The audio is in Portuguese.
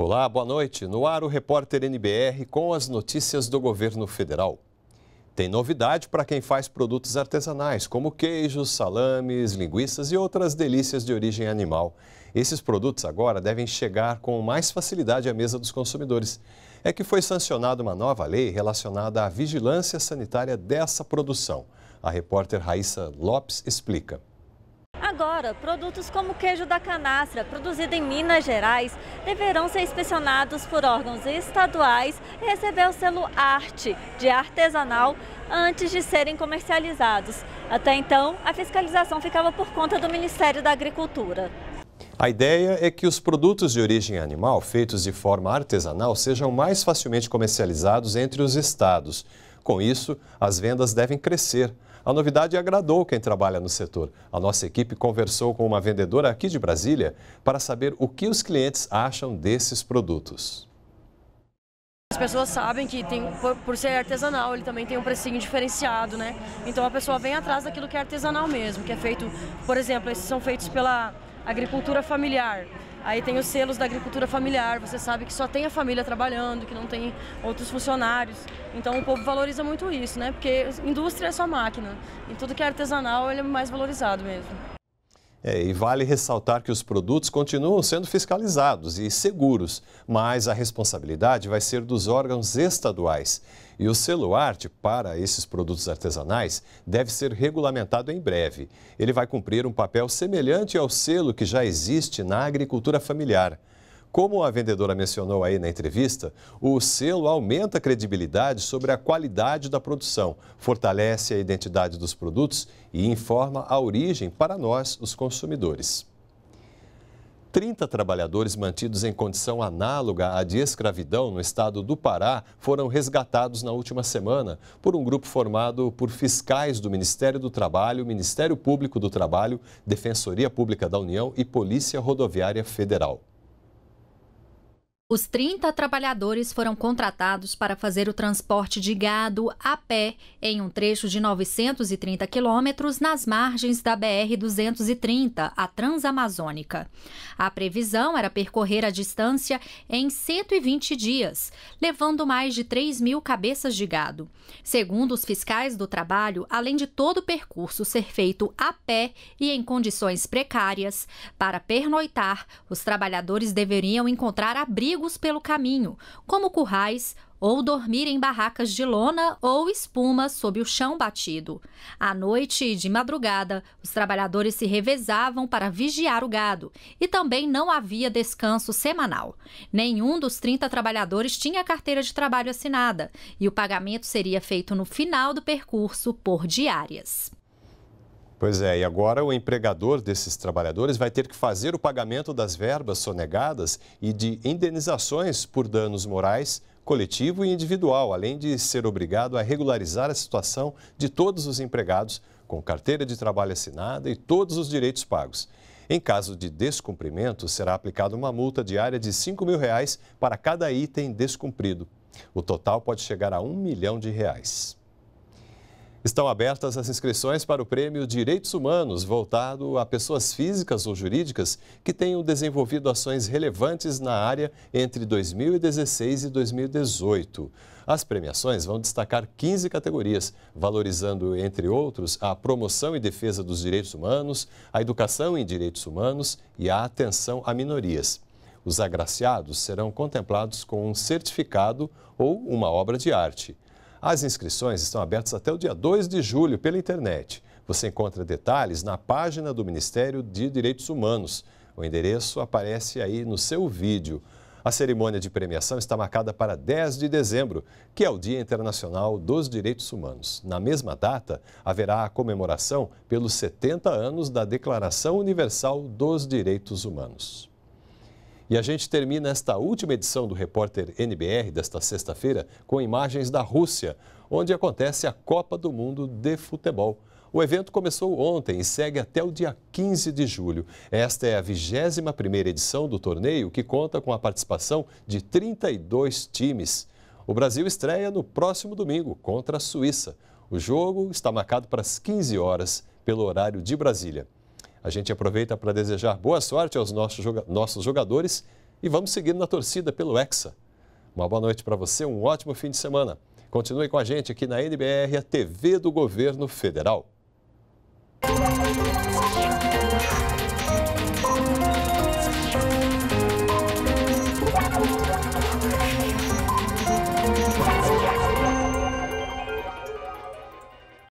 Olá, boa noite. No ar o repórter NBR com as notícias do governo federal. Tem novidade para quem faz produtos artesanais, como queijos, salames, linguiças e outras delícias de origem animal. Esses produtos agora devem chegar com mais facilidade à mesa dos consumidores. É que foi sancionada uma nova lei relacionada à vigilância sanitária dessa produção. A repórter Raíssa Lopes explica. Agora, produtos como queijo da canastra, produzido em Minas Gerais, deverão ser inspecionados por órgãos estaduais e receber o selo Arte de artesanal antes de serem comercializados. Até então, a fiscalização ficava por conta do Ministério da Agricultura. A ideia é que os produtos de origem animal feitos de forma artesanal sejam mais facilmente comercializados entre os estados. Com isso, as vendas devem crescer. A novidade agradou quem trabalha no setor. A nossa equipe conversou com uma vendedora aqui de Brasília para saber o que os clientes acham desses produtos. As pessoas sabem que tem, por, por, ser artesanal, ele também tem um precinho diferenciado, né? Então a pessoa vem atrás daquilo que é artesanal mesmo, que é feito, por exemplo, esses são feitos pela agricultura familiar. Aí tem os selos da agricultura familiar, você sabe que só tem a família trabalhando, que não tem outros funcionários. Então o povo valoriza muito isso, né? Porque indústria é só máquina. E tudo que é artesanal ele é mais valorizado mesmo. É, e vale ressaltar que os produtos continuam sendo fiscalizados e seguros, mas a responsabilidade vai ser dos órgãos estaduais. E o celuarte para esses produtos artesanais deve ser regulamentado em breve. Ele vai cumprir um papel semelhante ao selo que já existe na agricultura familiar. Como a vendedora mencionou aí na entrevista, o selo aumenta a credibilidade sobre a qualidade da produção, fortalece a identidade dos produtos e informa a origem para nós, os consumidores. 30 trabalhadores mantidos em condição análoga à de escravidão no estado do Pará foram resgatados na última semana por um grupo formado por fiscais do Ministério do Trabalho, Ministério Público do Trabalho, Defensoria Pública da União e Polícia Rodoviária Federal. Os 30 trabalhadores foram contratados para fazer o transporte de gado a pé em um trecho de 930 quilômetros nas margens da BR-230, a Transamazônica. A previsão era percorrer a distância em 120 dias, levando mais de 3 mil cabeças de gado. Segundo os fiscais do trabalho, além de todo o percurso ser feito a pé e em condições precárias, para pernoitar, os trabalhadores deveriam encontrar abrigo pelo caminho, como currais ou dormir em barracas de lona ou espuma sob o chão batido. À noite e de madrugada, os trabalhadores se revezavam para vigiar o gado e também não havia descanso semanal. Nenhum dos 30 trabalhadores tinha carteira de trabalho assinada e o pagamento seria feito no final do percurso por diárias. Pois é, e agora o empregador desses trabalhadores vai ter que fazer o pagamento das verbas sonegadas e de indenizações por danos morais, coletivo e individual, além de ser obrigado a regularizar a situação de todos os empregados com carteira de trabalho assinada e todos os direitos pagos. Em caso de descumprimento, será aplicada uma multa diária de R$ 5 mil reais para cada item descumprido. O total pode chegar a um milhão de reais. Estão abertas as inscrições para o Prêmio Direitos Humanos, voltado a pessoas físicas ou jurídicas que tenham desenvolvido ações relevantes na área entre 2016 e 2018. As premiações vão destacar 15 categorias, valorizando, entre outros, a promoção e defesa dos direitos humanos, a educação em direitos humanos e a atenção a minorias. Os agraciados serão contemplados com um certificado ou uma obra de arte. As inscrições estão abertas até o dia 2 de julho pela internet. Você encontra detalhes na página do Ministério de Direitos Humanos. O endereço aparece aí no seu vídeo. A cerimônia de premiação está marcada para 10 de dezembro, que é o Dia Internacional dos Direitos Humanos. Na mesma data, haverá a comemoração pelos 70 anos da Declaração Universal dos Direitos Humanos. E a gente termina esta última edição do Repórter NBR desta sexta-feira com imagens da Rússia, onde acontece a Copa do Mundo de Futebol. O evento começou ontem e segue até o dia 15 de julho. Esta é a 21ª edição do torneio, que conta com a participação de 32 times. O Brasil estreia no próximo domingo contra a Suíça. O jogo está marcado para as 15 horas, pelo horário de Brasília. A gente aproveita para desejar boa sorte aos nossos, joga nossos jogadores e vamos seguindo na torcida pelo Hexa. Uma boa noite para você, um ótimo fim de semana. Continue com a gente aqui na NBR, a TV do Governo Federal.